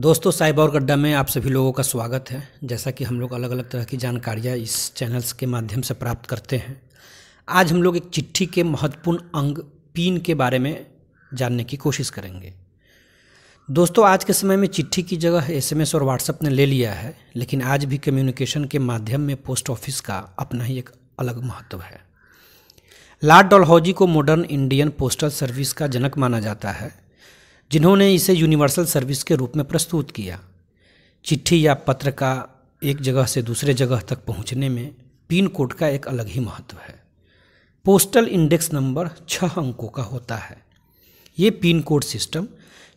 दोस्तों साइबर और गड्ढा में आप सभी लोगों का स्वागत है जैसा कि हम लोग अलग अलग तरह की जानकारियाँ इस चैनल्स के माध्यम से प्राप्त करते हैं आज हम लोग एक चिट्ठी के महत्वपूर्ण अंग पिन के बारे में जानने की कोशिश करेंगे दोस्तों आज के समय में चिट्ठी की जगह एसएमएस और व्हाट्सएप ने ले लिया है लेकिन आज भी कम्युनिकेशन के माध्यम में पोस्ट ऑफिस का अपना ही एक अलग महत्व है लार्ड डलहौजी को मॉडर्न इंडियन पोस्टल सर्विस का जनक माना जाता है जिन्होंने इसे यूनिवर्सल सर्विस के रूप में प्रस्तुत किया चिट्ठी या पत्र का एक जगह से दूसरे जगह तक पहुंचने में पिन कोड का एक अलग ही महत्व है पोस्टल इंडेक्स नंबर छः अंकों का होता है ये pin code system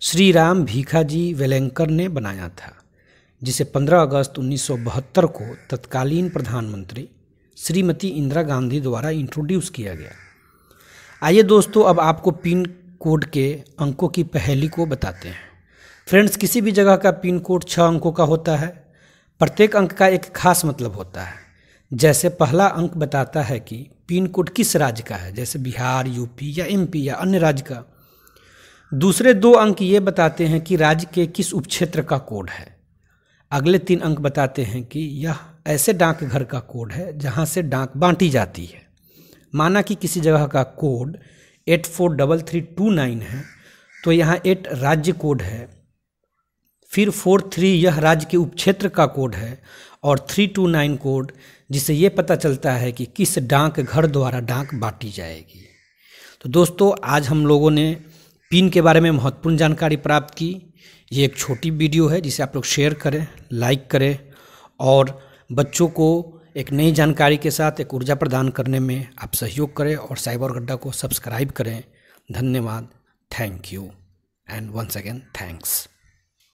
Shri Ram Bhikaji Velankar ने बनाया था जिसे 15 अगस्त 1972 को तत्कालीन प्रधानमंत्री श्रीमती इंदिरा गांधी द्वारा इंट्रोड्यूस किया गया आइए दोस्तों अब आपको पिन कोड के अंकों की पहली को बताते हैं फ्रेंड्स किसी भी जगह का पिन कोड छः अंकों का होता है प्रत्येक अंक का एक खास मतलब होता है जैसे पहला अंक बताता है कि पिन कोड किस राज्य का है जैसे बिहार यूपी या एमपी या अन्य राज्य का दूसरे दो अंक ये बताते हैं कि राज्य के किस उपक्षेत्र का कोड है अगले तीन अंक बताते हैं कि यह ऐसे डाकघर का कोड है जहाँ से डाक बांटी जाती है माना कि किसी जगह का code eight four double three two nine है तो यहाँ एट राज्य कोड है फिर फोर थ्री यह राज्य के उपक्षेत्र का कोड है और थ्री टू नाइन कोड जिससे ये पता चलता है कि किस डाक घर द्वारा डाक बांटी जाएगी तो दोस्तों आज हम लोगों ने पिन के बारे में महत्वपूर्ण जानकारी प्राप्त की ये एक छोटी वीडियो है जिसे आप लोग शेयर करें लाइक करें और बच्चों को एक नई जानकारी के साथ एक ऊर्जा प्रदान करने में आप सहयोग करें और साइबर गड्ढा को सब्सक्राइब करें धन्यवाद thank you and once again thanks